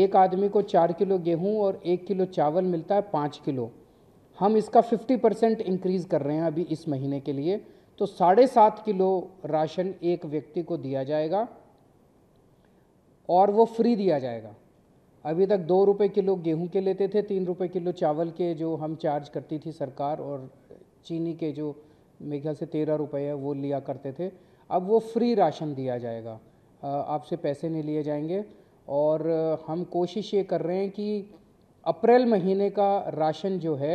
एक आदमी को चार किलो गेहूँ और एक किलो चावल मिलता है पाँच किलो हम इसका फिफ्टी परसेंट इंक्रीज़ कर रहे हैं अभी इस महीने के लिए तो साढ़े सात किलो राशन एक व्यक्ति को दिया जाएगा और वो फ्री दिया जाएगा अभी तक दो रुपये किलो गेहूं के लेते थे तीन रुपये किलो चावल के जो हम चार्ज करती थी सरकार और चीनी के जो मेरे ख्याल से तेरह रुपये है वो लिया करते थे अब वो फ्री राशन दिया जाएगा आपसे पैसे नहीं लिए जाएंगे और हम कोशिश ये कर रहे हैं कि अप्रैल महीने का राशन जो है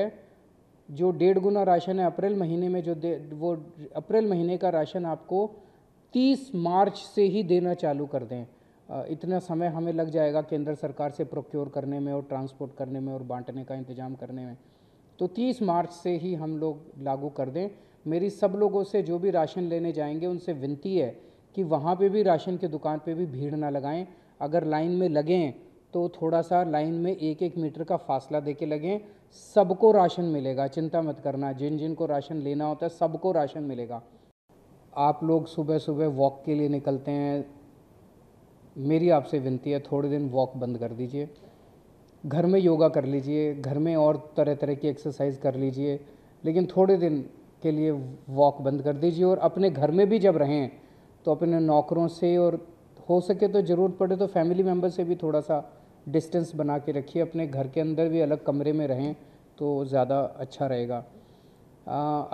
जो डेढ़ गुना राशन है अप्रैल महीने में जो दे वो अप्रैल महीने का राशन आपको 30 मार्च से ही देना चालू कर दें इतना समय हमें लग जाएगा केंद्र सरकार से प्रोक्योर करने में और ट्रांसपोर्ट करने में और बांटने का इंतज़ाम करने में तो 30 मार्च से ही हम लोग लागू कर दें मेरी सब लोगों से जो भी राशन लेने जाएंगे उनसे विनती है कि वहाँ पे भी राशन की दुकान पे भी भीड़ ना लगाएं अगर लाइन में लगें तो थोड़ा सा लाइन में एक एक मीटर का फासला दे के लगें सबको राशन मिलेगा चिंता मत करना जिन जिन को राशन लेना होता है सबको राशन मिलेगा आप लोग सुबह सुबह वॉक के लिए निकलते हैं मेरी आपसे विनती है थोड़े दिन वॉक बंद कर दीजिए घर में योगा कर लीजिए घर में और तरह तरह की एक्सरसाइज कर लीजिए लेकिन थोड़े दिन के लिए वॉक बंद कर दीजिए और अपने घर में भी जब रहें तो अपने नौकरों से और हो सके तो ज़रूरत पड़े तो फैमिली मेम्बर से भी थोड़ा सा डिस्टेंस बना के रखिए अपने घर के अंदर भी अलग कमरे में रहें तो ज़्यादा अच्छा रहेगा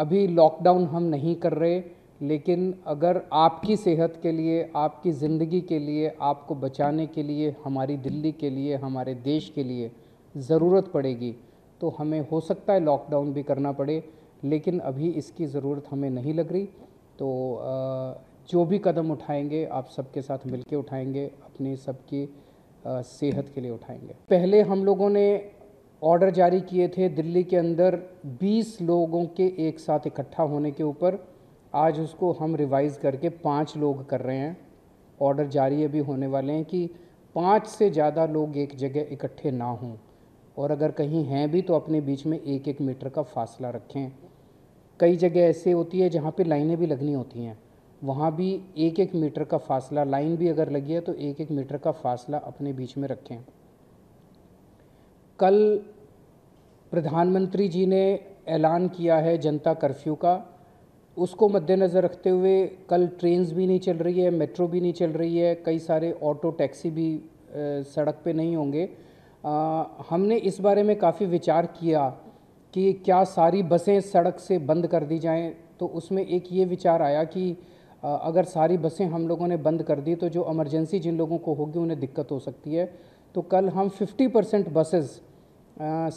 अभी लॉकडाउन हम नहीं कर रहे लेकिन अगर आपकी सेहत के लिए आपकी ज़िंदगी के लिए आपको बचाने के लिए हमारी दिल्ली के लिए हमारे देश के लिए ज़रूरत पड़ेगी तो हमें हो सकता है लॉकडाउन भी करना पड़े लेकिन अभी इसकी ज़रूरत हमें नहीं लग रही तो आ, जो भी कदम उठाएंगे आप सबके साथ मिलके उठाएंगे अपने सबकी सेहत के लिए उठाएंगे पहले हम लोगों ने ऑर्डर जारी किए थे दिल्ली के अंदर 20 लोगों के एक साथ इकट्ठा होने के ऊपर आज उसको हम रिवाइज़ करके पाँच लोग कर रहे हैं ऑर्डर जारी अभी होने वाले हैं कि पाँच से ज़्यादा लोग एक जगह इकट्ठे ना हों और अगर कहीं हैं भी तो अपने बीच में एक एक मीटर का फासला रखें कई जगह ऐसे होती है जहाँ पे लाइनें भी लगनी होती हैं वहाँ भी एक एक मीटर का फासला लाइन भी अगर लगी है तो एक एक मीटर का फासला अपने बीच में रखें कल प्रधानमंत्री जी ने ऐलान किया है जनता कर्फ्यू का उसको मद्देनज़र रखते हुए कल ट्रेन्स भी नहीं चल रही है मेट्रो भी नहीं चल रही है कई सारे ऑटो टैक्सी भी सड़क पे नहीं होंगे आ, हमने इस बारे में काफ़ी विचार किया कि क्या सारी बसें सड़क से बंद कर दी जाएं तो उसमें एक ये विचार आया कि अगर सारी बसें हम लोगों ने बंद कर दी तो जो एमरजेंसी जिन लोगों को होगी उन्हें दिक्कत हो सकती है तो कल हम 50 परसेंट बसेस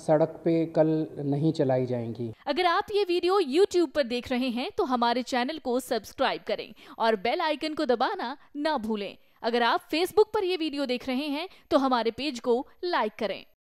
सड़क पे कल नहीं चलाई जाएंगी अगर आप ये वीडियो YouTube पर देख रहे हैं तो हमारे चैनल को सब्सक्राइब करें और बेल आइकन को दबाना ना भूलें अगर आप Facebook पर ये वीडियो देख रहे हैं तो हमारे पेज को लाइक करें